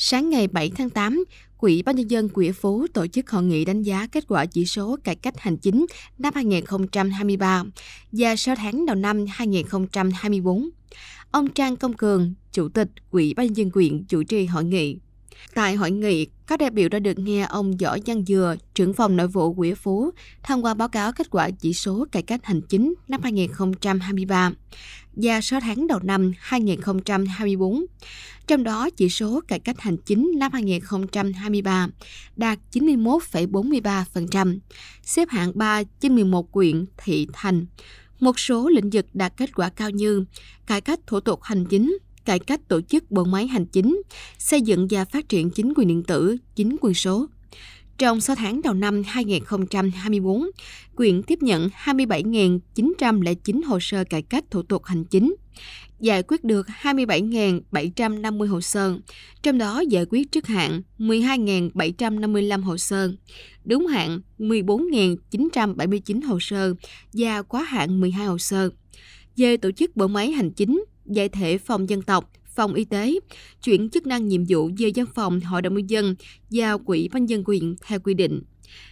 Sáng ngày 7 tháng 8, Quỹ Ban Nhân dân Quỹ Phú tổ chức hội nghị đánh giá kết quả chỉ số cải cách hành chính năm 2023 và 6 tháng đầu năm 2024. Ông Trang Công Cường, Chủ tịch Quỹ Ban Nhân dân quyện chủ trì hội nghị. Tại hội nghị, các đại biểu đã được nghe ông Võ Văn Dừa, trưởng phòng nội vụ Quỹ Phú, thông qua báo cáo kết quả chỉ số cải cách hành chính năm 2023, và 6 tháng đầu năm 2024. Trong đó, chỉ số cải cách hành chính năm 2023 đạt 91,43%, xếp hạng 3 trên 11 quyện, thị, thành. Một số lĩnh vực đạt kết quả cao như cải cách thủ tục hành chính, cải cách tổ chức bộ máy hành chính, xây dựng và phát triển chính quyền điện tử, chính quyền số. Trong 6 tháng đầu năm 2024, quyện tiếp nhận 27.909 hồ sơ cải cách thủ tục hành chính, giải quyết được 27.750 hồ sơ, trong đó giải quyết trước hạn 12.755 hồ sơ, đúng hạn 14.979 hồ sơ và quá hạn 12 hồ sơ. Về tổ chức bộ máy hành chính, giải thể phòng dân tộc, phòng y tế, chuyển chức năng nhiệm vụ về văn phòng Hội đồng nhân dân giao Quỹ ban dân quyền theo quy định.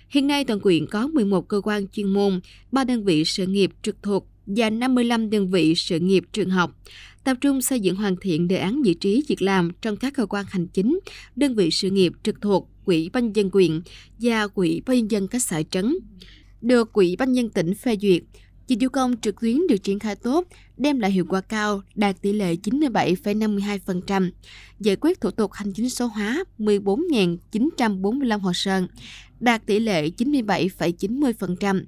Hiện nay toàn quyện có 11 cơ quan chuyên môn, 3 đơn vị sự nghiệp trực thuộc và 55 đơn vị sự nghiệp trường học, tập trung xây dựng hoàn thiện đề án vị trí việc làm trong các cơ quan hành chính, đơn vị sự nghiệp trực thuộc Quỹ ban dân quyền và Quỹ ban dân các xã trấn. Được Quỹ ban dân tỉnh phê duyệt, Dịch vụ công trực tuyến được triển khai tốt, đem lại hiệu quả cao, đạt tỷ lệ 97,52%, giải quyết thủ tục hành chính số hóa 14.945 hồ sơ, đạt tỷ lệ 97,90%.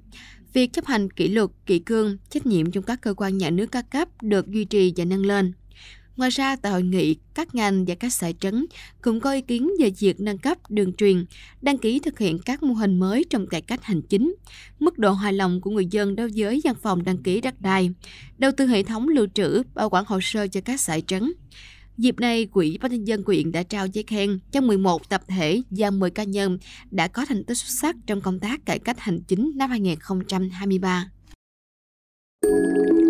Việc chấp hành kỷ luật, kỷ cương, trách nhiệm trong các cơ quan nhà nước các cấp được duy trì và nâng lên. Ngoài ra, tại hội nghị, các ngành và các xã trấn cũng có ý kiến về việc nâng cấp đường truyền, đăng ký thực hiện các mô hình mới trong cải cách hành chính, mức độ hài lòng của người dân đối với văn phòng đăng ký đất đai, đầu tư hệ thống lưu trữ, bảo quản hồ sơ cho các xã trấn. Dịp này, Quỹ Ban nhân dân quyện đã trao giấy khen cho 11 tập thể và 10 cá nhân đã có thành tích xuất sắc trong công tác cải cách hành chính năm 2023.